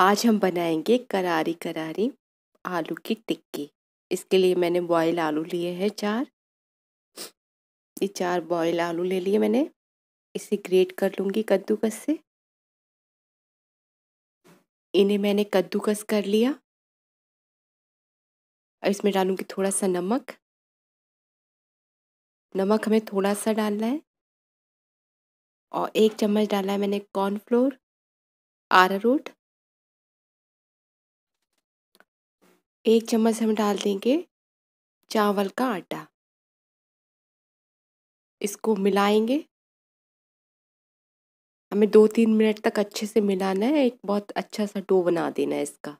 आज हम बनाएंगे करारी करारी आलू की टिक्की इसके लिए मैंने बॉयल आलू लिए हैं चार ये चार बॉयल आलू ले लिए मैंने इसे ग्रेट कर लूँगी कद्दूकस से इन्हें मैंने कद्दूकस कर लिया और इसमें डालूँगी थोड़ा सा नमक नमक हमें थोड़ा सा डालना है और एक चम्मच डाला है मैंने कॉर्नफ्लोर आरारोट एक चम्मच हम डाल देंगे चावल का आटा इसको मिलाएंगे हमें दो तीन मिनट तक अच्छे से मिलाना है एक बहुत अच्छा सा डो बना देना है इसका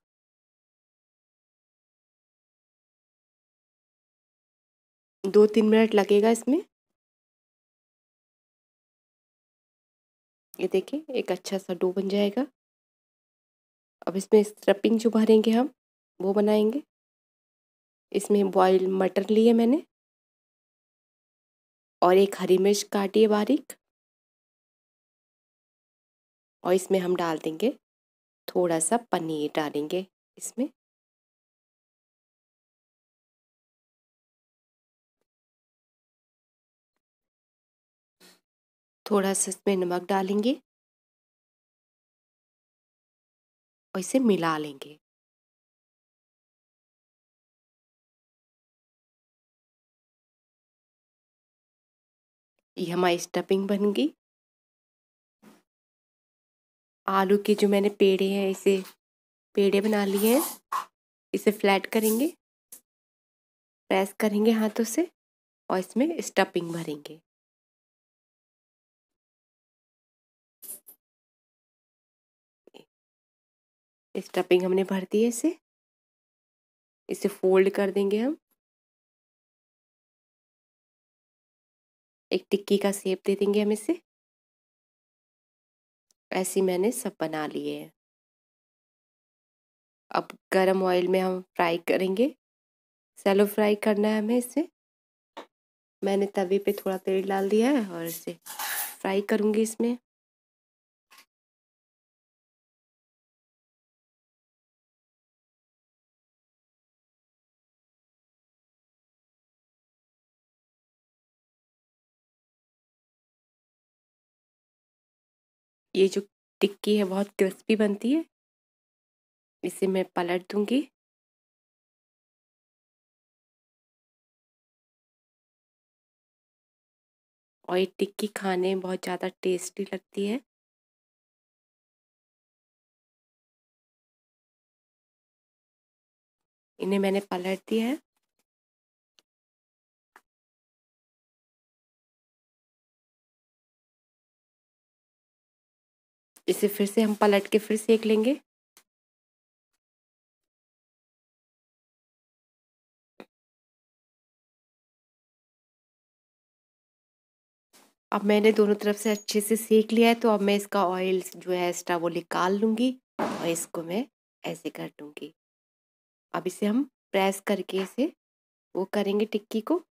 दो तीन मिनट लगेगा इसमें ये देखिए एक अच्छा सा डो बन जाएगा अब इसमें स्ट्रपिंग जो भरेंगे हम वो बनाएंगे इसमें बॉयल मटर लिए मैंने और एक हरी मिर्च काटी है बारीक और इसमें हम डाल देंगे थोड़ा सा पनीर डालेंगे इसमें थोड़ा सा इसमें नमक डालेंगे और इसे मिला लेंगे ये हमारी स्टफिंग बन गई आलू के जो मैंने पेड़े हैं इसे पेड़े बना लिए हैं इसे फ्लैट करेंगे प्रेस करेंगे हाथों से और इसमें स्टफिंग भरेंगे स्टफिंग हमने भर दी है इसे इसे फोल्ड कर देंगे हम एक टिक्की का सेप दे देंगे हम इसे ऐसे मैंने सब बना लिए हैं अब गरम ऑयल में हम फ्राई करेंगे सेलो फ्राई करना है हमें इसे मैंने तवे पे थोड़ा तेल डाल दिया है और इसे फ्राई करूँगी इसमें ये जो टिक्की है बहुत क्रिस्पी बनती है इसे मैं पलट दूंगी और ये टिक्की खाने में बहुत ज़्यादा टेस्टी लगती है इन्हें मैंने पलट दिया है इसे फिर से हम पलट के फिर सेक लेंगे अब मैंने दोनों तरफ से अच्छे से सेक लिया है तो अब मैं इसका ऑयल जो है एक्स्ट्रा वो निकाल लूँगी और इसको मैं ऐसे कर दूँगी अब इसे हम प्रेस करके इसे वो करेंगे टिक्की को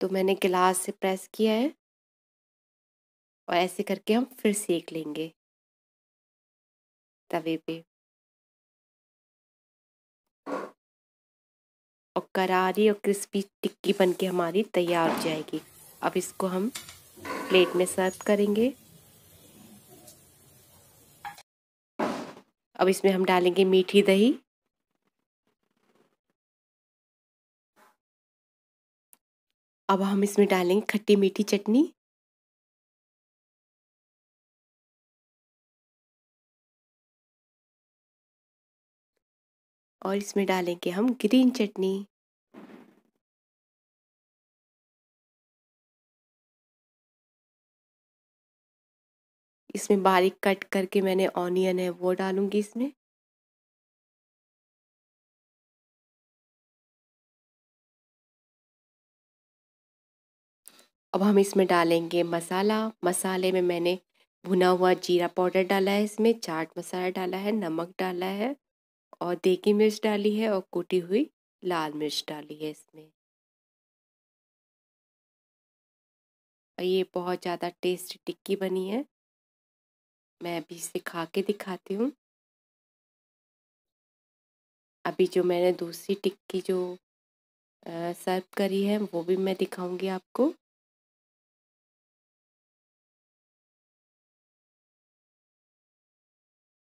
तो मैंने गिलास से प्रेस किया है और ऐसे करके हम फिर सेक लेंगे तवे पे और करारी और क्रिस्पी टिक्की बनके हमारी तैयार हो जाएगी अब इसको हम प्लेट में सर्व करेंगे अब इसमें हम डालेंगे मीठी दही अब हम इसमें डालेंगे खट्टी मीठी चटनी और इसमें डालेंगे हम ग्रीन चटनी इसमें बारीक कट करके मैंने ऑनियन है वो डालूंगी इसमें अब हम इसमें डालेंगे मसाला मसाले में मैंने भुना हुआ जीरा पाउडर डाला है इसमें चाट मसाला डाला है नमक डाला है और देगी मिर्च डाली है और कूटी हुई लाल मिर्च डाली है इसमें और ये बहुत ज़्यादा टेस्टी टिक्की बनी है मैं अभी इसे खा के दिखाती हूँ अभी जो मैंने दूसरी टिक्की जो सर्व करी है वो भी मैं दिखाऊंगी आपको